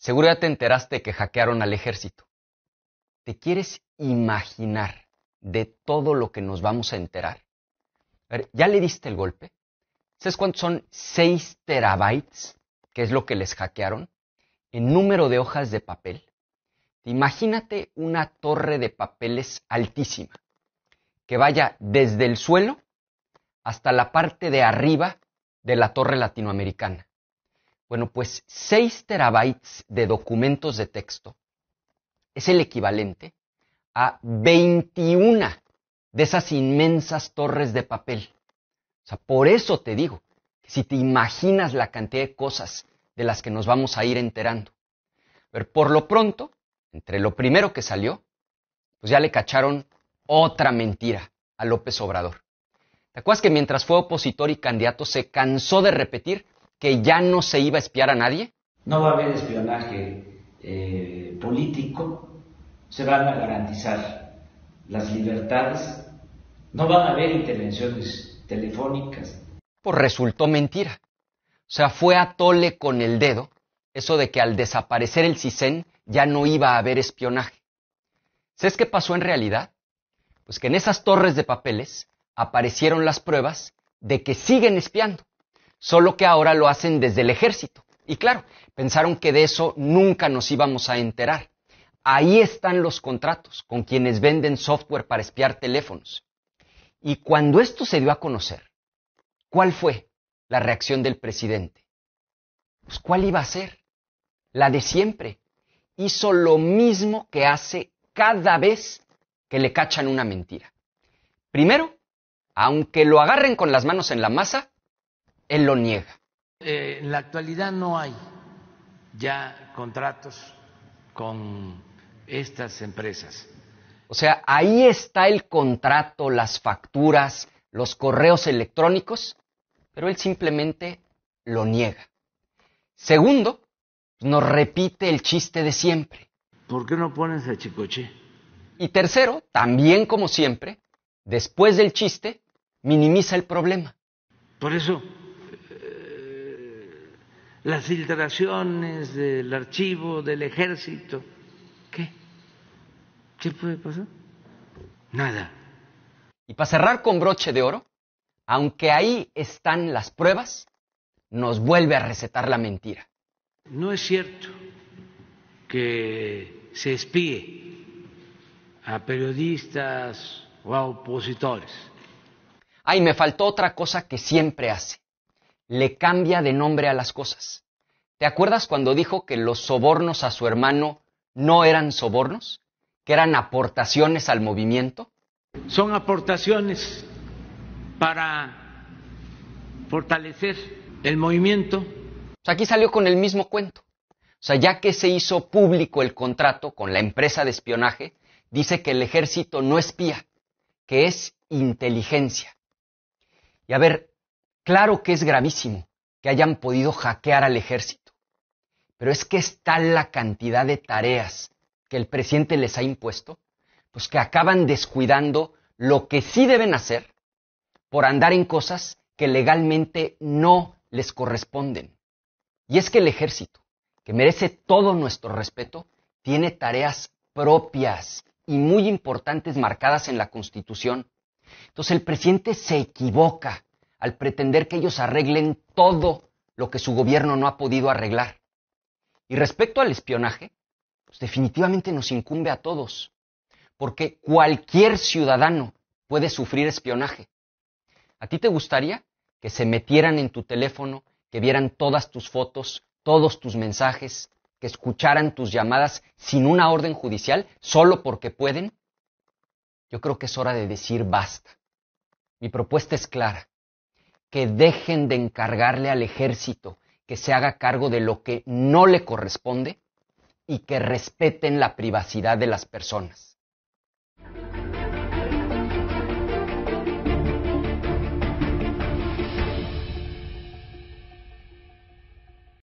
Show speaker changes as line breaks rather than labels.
Seguro ya te enteraste que hackearon al ejército. ¿Te quieres imaginar de todo lo que nos vamos a enterar? A ver, ¿ya le diste el golpe? ¿Sabes cuántos son 6 terabytes? Que es lo que les hackearon. En número de hojas de papel. Imagínate una torre de papeles altísima, que vaya desde el suelo hasta la parte de arriba de la torre latinoamericana. Bueno, pues 6 terabytes de documentos de texto es el equivalente a 21 de esas inmensas torres de papel. O sea, por eso te digo, que si te imaginas la cantidad de cosas de las que nos vamos a ir enterando. Pero por lo pronto, entre lo primero que salió, pues ya le cacharon otra mentira a López Obrador. ¿Te acuerdas que mientras fue opositor y candidato se cansó de repetir que ya no se iba a espiar a nadie? No va a haber espionaje eh, político, se van a garantizar las libertades, no van a haber intervenciones telefónicas. Pues resultó mentira. O sea, fue a tole con el dedo eso de que al desaparecer el CISEN ya no iba a haber espionaje. ¿Sabes qué pasó en realidad? Pues que en esas torres de papeles aparecieron las pruebas de que siguen espiando solo que ahora lo hacen desde el ejército. Y claro, pensaron que de eso nunca nos íbamos a enterar. Ahí están los contratos con quienes venden software para espiar teléfonos. Y cuando esto se dio a conocer, ¿cuál fue la reacción del presidente? Pues ¿cuál iba a ser? La de siempre. Hizo lo mismo que hace cada vez que le cachan una mentira. Primero, aunque lo agarren con las manos en la masa, él lo niega. Eh, en la actualidad no hay ya contratos con estas empresas. O sea, ahí está el contrato, las facturas, los correos electrónicos, pero él simplemente lo niega. Segundo, nos repite el chiste de siempre. ¿Por qué no pones a Chicoche? Y tercero, también como siempre, después del chiste, minimiza el problema. Por eso las filtraciones del archivo del ejército. ¿Qué? ¿Qué puede pasar? Nada. Y para cerrar con broche de oro, aunque ahí están las pruebas, nos vuelve a recetar la mentira. No es cierto que se espíe a periodistas o a opositores. Ay, me faltó otra cosa que siempre hace le cambia de nombre a las cosas. ¿Te acuerdas cuando dijo que los sobornos a su hermano no eran sobornos? ¿Que eran aportaciones al movimiento? Son aportaciones para fortalecer el movimiento. O sea, aquí salió con el mismo cuento. O sea, ya que se hizo público el contrato con la empresa de espionaje, dice que el ejército no espía, que es inteligencia. Y a ver, Claro que es gravísimo que hayan podido hackear al ejército, pero es que es tal la cantidad de tareas que el presidente les ha impuesto, pues que acaban descuidando lo que sí deben hacer por andar en cosas que legalmente no les corresponden. Y es que el ejército, que merece todo nuestro respeto, tiene tareas propias y muy importantes marcadas en la Constitución. Entonces el presidente se equivoca al pretender que ellos arreglen todo lo que su gobierno no ha podido arreglar. Y respecto al espionaje, pues definitivamente nos incumbe a todos, porque cualquier ciudadano puede sufrir espionaje. ¿A ti te gustaría que se metieran en tu teléfono, que vieran todas tus fotos, todos tus mensajes, que escucharan tus llamadas sin una orden judicial, solo porque pueden? Yo creo que es hora de decir basta. Mi propuesta es clara que dejen de encargarle al ejército que se haga cargo de lo que no le corresponde y que respeten la privacidad de las personas.